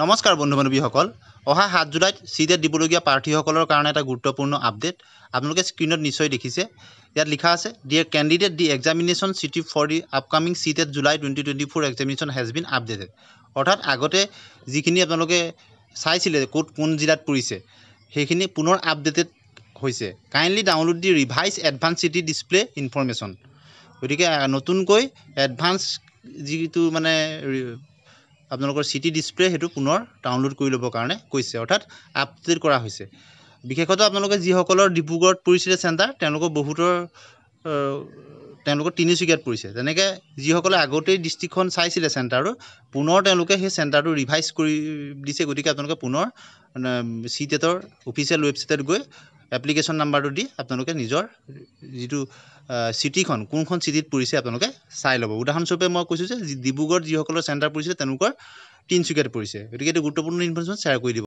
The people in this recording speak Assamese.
নমস্কাৰ বন্ধু বান্ধৱীসকল অহা সাত জুলাইত চিটেট দিবলগীয়া প্ৰাৰ্থীসকলৰ কাৰণে এটা গুৰুত্বপূৰ্ণ আপডেট আপোনালোকে স্ক্ৰীণত নিশ্চয় দেখিছে ইয়াত লিখা আছে the candidate the examination city for the upcoming CTET July twenty twenty four examination has been updated অৰ্থাৎ আগতে যিখিনি আপোনালোকে চাইছিলে ক'ত কোন জিলাত পৰিছে সেইখিনি পুনৰ আপডেটেড হৈছে kindly download the revise advance city display information গতিকে নতুনকৈ এডভান্স যিটো মানে আপোনালোকৰ চিটি ডিছপ্লে সেইটো পুনৰ ডাউনলোড কৰি ল'বৰ কাৰণে কৈছে অৰ্থাৎ আপডেট কৰা হৈছে বিশেষত আপোনালোকে যিসকলৰ ডিব্ৰুগড়ত পৰিছিলে চেণ্টাৰ তেওঁলোকৰ বহুতৰ তেওঁলোকৰ তিনিচুকীয়াত পৰিছে তেনেকৈ যিসকলে আগতেই ডিষ্ট্ৰিক্টখন চাইছিলে চেণ্টাৰটো পুনৰ তেওঁলোকে সেই চেণ্টাৰটো ৰিভাইজ কৰি দিছে গতিকে আপোনালোকে পুনৰ চি টেটৰ অফিচিয়েল ৱেবছাইটত গৈ এপ্লিকেশ্যন নাম্বাৰটো দি আপোনালোকে নিজৰ যিটো চিটিখন কোনখন চিটিত পৰিছে আপোনালোকে চাই ল'ব উদাহৰণস্বৰূপে মই কৈছোঁ যে ডিব্ৰুগড়ত যিসকলৰ চেণ্টাৰ পৰিছে তেওঁলোকৰ তিনিচুকীয়াত পৰিছে গতিকে এইটো গুৰুত্বপূৰ্ণ ইনফৰ্মেশ্যন শ্বেয়াৰ কৰি দিব